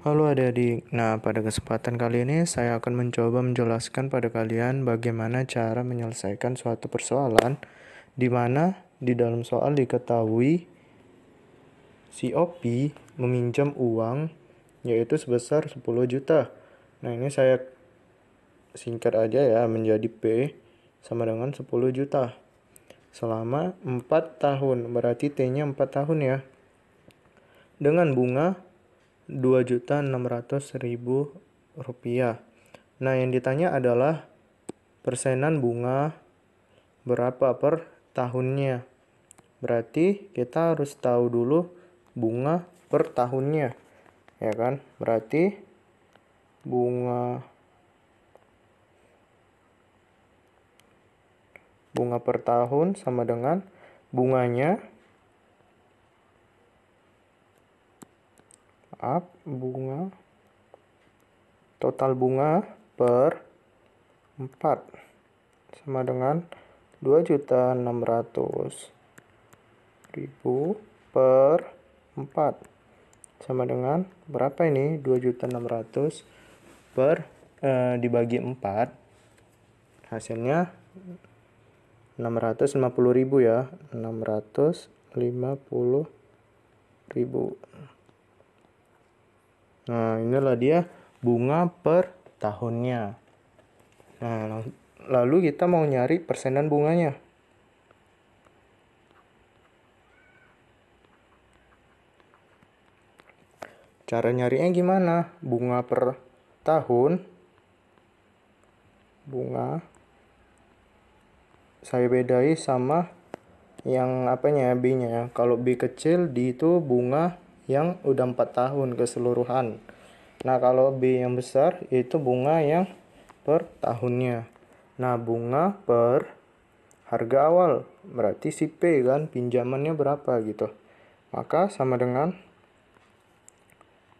Halo adik-adik, nah pada kesempatan kali ini saya akan mencoba menjelaskan pada kalian bagaimana cara menyelesaikan suatu persoalan di mana di dalam soal diketahui si OP meminjam uang yaitu sebesar 10 juta. Nah ini saya singkat aja ya menjadi P sama dengan 10 juta selama 4 tahun berarti T nya 4 tahun ya dengan bunga 2.600.000 rupiah. Nah, yang ditanya adalah persenan bunga berapa per tahunnya. Berarti kita harus tahu dulu bunga per tahunnya. Ya kan? Berarti bunga bunga per tahun sama dengan bunganya maaf bunga total bunga per 4 sama dengan 2.600.000 per 4 sama dengan berapa ini 2.600 per e, dibagi 4 hasilnya 650.000 ya 650.000 Nah, inilah dia bunga per tahunnya. Nah, lalu kita mau nyari persenan bunganya. Cara nyarinya gimana? Bunga per tahun bunga saya bedai sama yang apanya ya, B-nya. Ya. Kalau B kecil di itu bunga yang udah empat tahun keseluruhan. Nah, kalau B yang besar itu bunga yang per tahunnya. Nah, bunga per harga awal berarti si P kan pinjamannya berapa gitu. Maka sama dengan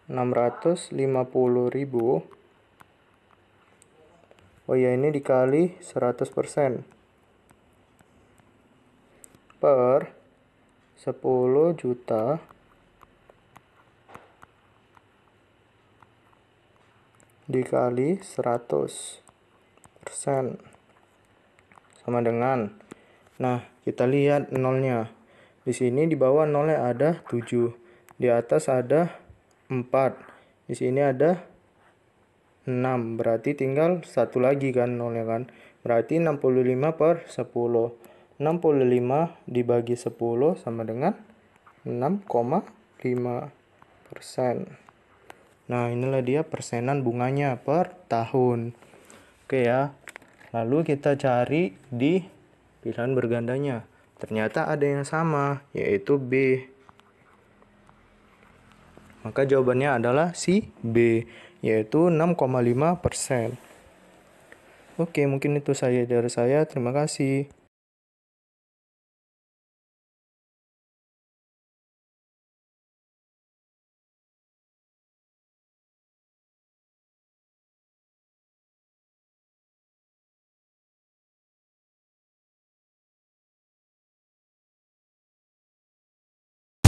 650.000 Oh ya ini dikali 100% per 10 juta dikali 100 persen sama dengan nah kita lihat nolnya di sini di bawah nolnya ada 7 di atas ada 4 di sini ada 6 berarti tinggal satu lagi kan nolnya kan berarti 65 per 10 65 dibagi 10 sama dengan 6,5 persen Nah, inilah dia persenan bunganya per tahun. Oke ya. Lalu kita cari di pilihan bergandanya. Ternyata ada yang sama, yaitu B. Maka jawabannya adalah si B, yaitu 6,5%. Oke, mungkin itu saja dari saya. Terima kasih.